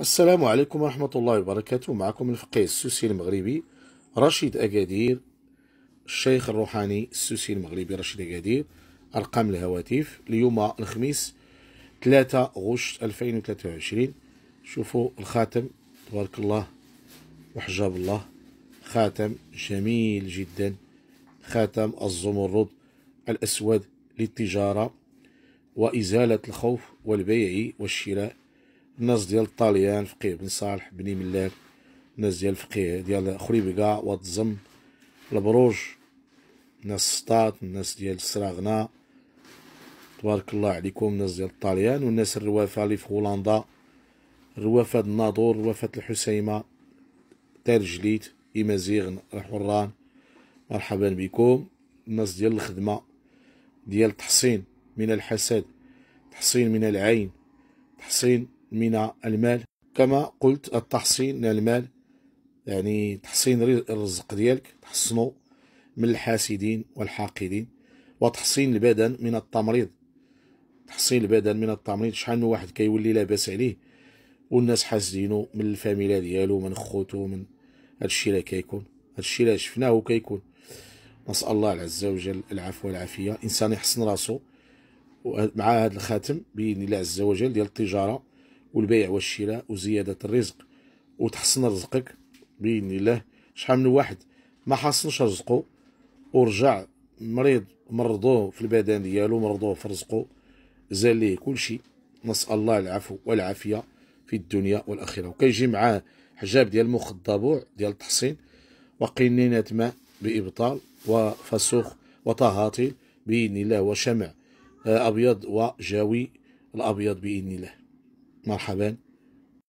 السلام عليكم ورحمة الله وبركاته معكم الفقيه السوسي المغربي رشيد أكادير الشيخ الروحاني السوسي المغربي رشيد أكادير أرقام الهواتف اليوم الخميس 3 غشت 2023 شوفوا الخاتم تبارك الله وحجاب الله خاتم جميل جدا خاتم الزمرد الأسود للتجارة وإزالة الخوف والبيع والشراء الناس ديال الطاليان فقيه بن صالح بني ملال الناس ديال الفقيه ديال خريبكا والتزم البروج الناس سطات الناس ديال السراغنا تبارك الله عليكم الناس ديال الطاليان والناس الروافه اللي في هولندا روافه الناظور روافه الحسيمه تارجليت جليت امازيغ الحران مرحبا بكم الناس ديال الخدمه ديال التحصين من الحسد تحصين من العين تحصين من المال كما قلت التحصين من المال يعني تحصين الرزق ديالك تحصنه من الحاسدين والحاقدين وتحصين البدن من التمريض تحصين البدن من التمريض شحال من واحد كيولي لاباس عليه والناس حاسدينو من الفاميلا ديالو من خوتو من هادشي اللي كيكون هادشي اللي شفناه كيكون نسال الله عز وجل العفو والعافيه الانسان يحسن راسو مع هذا الخاتم باذن الله عز وجل ديال التجاره والبيع والشراء وزيادة الرزق وتحسن رزقك بإذن الله شحال من واحد ما حصلش رزقه ورجع مريض مرضوه في البدن ديالو مرضوه في رزقه زال ليه كل شيء نسأل الله العفو والعافية في الدنيا والآخرة وكيجي معاه حجاب ديال مخ الضبوع ديال التحصين وقنينة ماء بإبطال وفسوخ وطهاطل بإذن الله وشمع آه، أبيض وجاوي الأبيض بإذن الله مرحبا